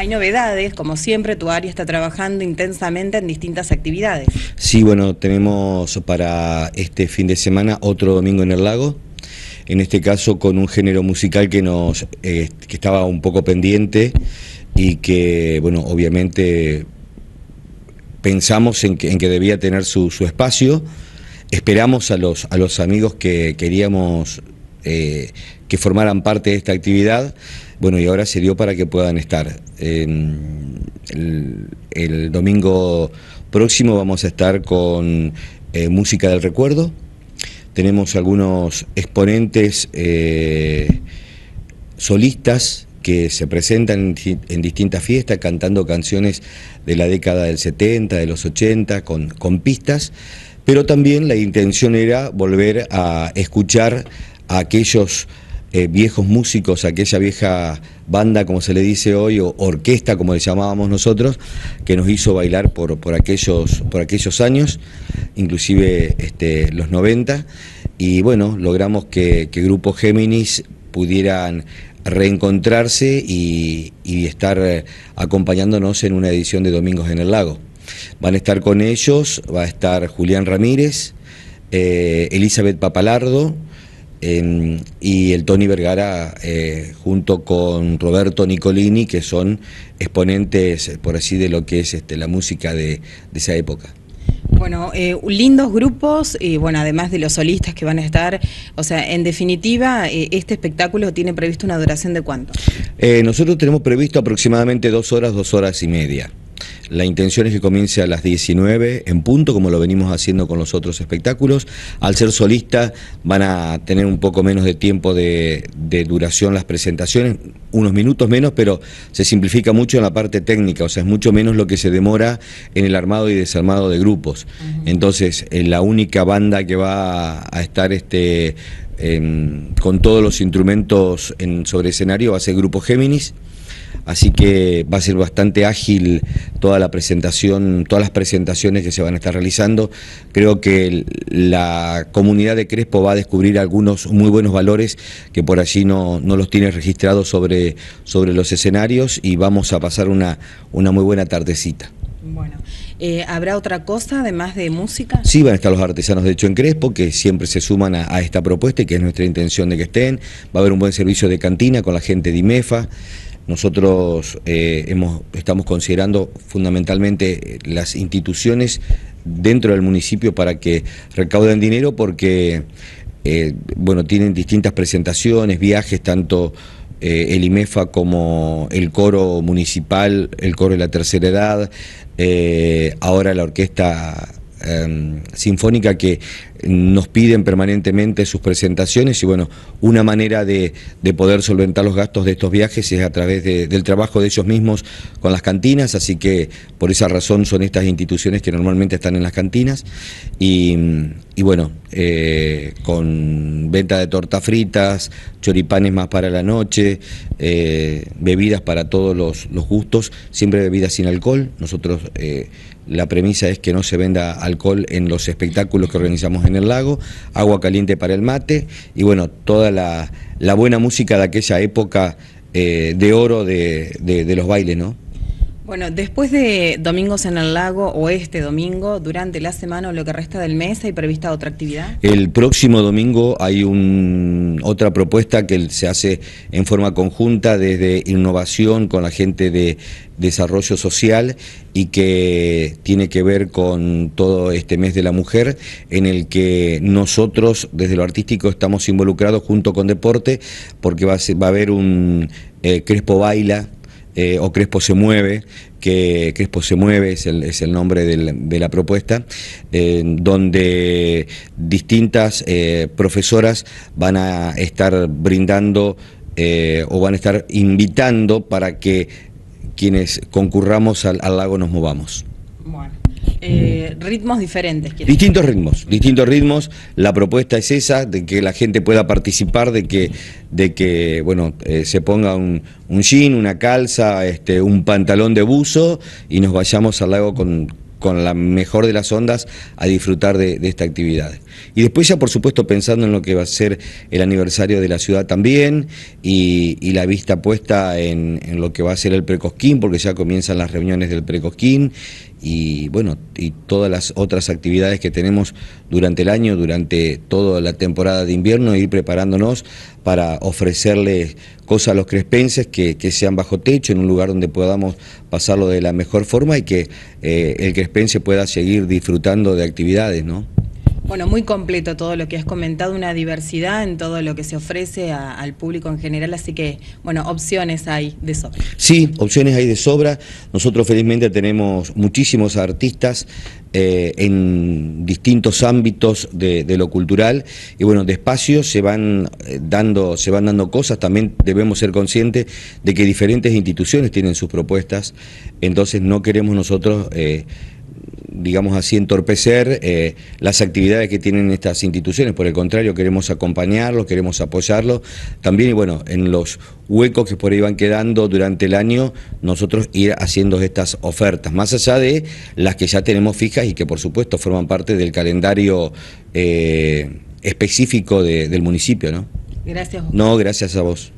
Hay novedades, como siempre, tu área está trabajando intensamente en distintas actividades. Sí, bueno, tenemos para este fin de semana otro domingo en el lago, en este caso con un género musical que nos eh, estaba un poco pendiente y que, bueno, obviamente pensamos en que, debía tener su, espacio, esperamos a los, a los amigos que queríamos... Eh, que formaran parte de esta actividad, bueno, y ahora se dio para que puedan estar. el, domingo próximo vamos a estar con eh, música del recuerdo, tenemos algunos exponentes eh, solistas que se presentan en, distintas fiestas cantando canciones de la década del 70, de los 80, con, con pistas, pero también la intención era volver a escuchar a aquellos eh, viejos músicos, aquella vieja banda, como se le dice hoy, o orquesta, como le llamábamos nosotros, que nos hizo bailar por, por, aquellos, por aquellos años, inclusive este, los 90. Y bueno, logramos que, Grupo Géminis pudieran reencontrarse y, estar eh, acompañándonos en una edición de Domingos en el Lago. Van a estar con ellos, va a estar Julián Ramírez, eh, Elizabeth Papalardo, Em, y el Tony Vergara eh, junto con Roberto Nicolini, que son exponentes, por así, de lo que es este, la música de, esa época. Bueno, eh, lindos grupos y bueno, además de los solistas que van a estar, o sea, en definitiva, eh, este espectáculo tiene previsto una duración de cuánto? Eh, nosotros tenemos previsto aproximadamente dos horas, dos horas y media. La intención es que comience a las 19 en punto, como lo venimos haciendo con los otros espectáculos. Al ser solista van a tener un poco menos de tiempo de, duración las presentaciones, unos minutos menos, pero se simplifica mucho en la parte técnica, o sea, es mucho menos lo que se demora en el armado y desarmado de grupos. Entonces, eh, la única banda que va a estar este, em, con todos los instrumentos sobre escenario va a ser Grupo Géminis así que va a ser bastante ágil toda la presentación, todas las presentaciones que se van a estar realizando. Creo que la comunidad de Crespo va a descubrir algunos muy buenos valores que por allí no, los tiene registrados sobre, sobre los escenarios y vamos a pasar una, una muy buena tardecita. Bueno, eh, ¿habrá otra cosa además de música? Sí, van a estar los artesanos de hecho en Crespo, que siempre se suman a esta propuesta y que es nuestra intención de que estén. Va a haber un buen servicio de cantina con la gente de IMEFA. Nosotros eh, hemos, estamos considerando fundamentalmente eh, las instituciones dentro del municipio para que recauden dinero porque eh, bueno, tienen distintas presentaciones, viajes, tanto el IMEFA como el coro municipal, el coro de la tercera edad, ahora la orquesta em, sinfónica que nos piden permanentemente sus presentaciones y bueno, una manera de, poder solventar los gastos de estos viajes es a través del trabajo de ellos mismos con las cantinas, así que por esa razón son estas instituciones que normalmente están en las cantinas y, bueno, eh, con venta de tortas fritas, choripanes más para la noche, eh, bebidas para todos los, gustos, siempre bebidas sin alcohol, nosotros... Eh, la premisa es que no se venda alcohol en los espectáculos que organizamos en el lago, agua caliente para el mate y bueno, toda la, la buena música de aquella época eh, de oro de, de, de los bailes, ¿no? Bueno, después de Domingos en el Lago o este domingo, durante la semana o lo que resta del mes, ¿hay prevista otra actividad? El próximo domingo hay un, otra propuesta que se hace en forma conjunta desde innovación con la gente de desarrollo social y que tiene que ver con todo este mes de la mujer, en el que nosotros desde lo artístico estamos involucrados junto con deporte, porque va a, haber un eh, Crespo Baila eh, o Crespo se mueve, que Crespo se mueve es el, nombre de la propuesta, donde distintas eh, profesoras van a estar brindando eh, o van a estar invitando para que quienes concurramos al, lago nos movamos. Eh, ritmos diferentes. Distintos ritmos, distintos ritmos. La propuesta es esa, de que la gente pueda participar, de que, de que bueno, eh, se ponga un, un, jean, una calza, este, un pantalón de buzo y nos vayamos al lago con, con la mejor de las ondas a disfrutar de esta actividad. Y después ya, por supuesto, pensando en lo que va a ser el aniversario de la ciudad también y, la vista puesta en, lo que va a ser el Precosquín, porque ya comienzan las reuniones del Precosquín y, bueno, y todas las otras actividades que tenemos durante el año, durante toda la temporada de invierno, e ir preparándonos para ofrecerle cosas a los crespenses que, sean bajo techo, en un lugar donde podamos pasarlo de la mejor forma y que eh, el crespense pueda seguir disfrutando de actividades, ¿no? Bueno, muy completo todo lo que has comentado, una diversidad en todo lo que se ofrece al público en general, así que, bueno, opciones hay de sobra. Sí, opciones hay de sobra. Nosotros felizmente tenemos muchísimos artistas eh, en distintos ámbitos de, lo cultural y bueno, despacio se van eh, dando, se van dando cosas, también debemos ser conscientes de que diferentes instituciones tienen sus propuestas, entonces no queremos nosotros... Eh, digamos así, entorpecer eh, las actividades que tienen estas instituciones. Por el contrario, queremos acompañarlos, queremos apoyarlos. También, y bueno, en los huecos que por ahí van quedando durante el año, nosotros ir haciendo estas ofertas, más allá de las que ya tenemos fijas y que por supuesto forman parte del calendario eh, específico del municipio, ¿no? Gracias. No, gracias a vos.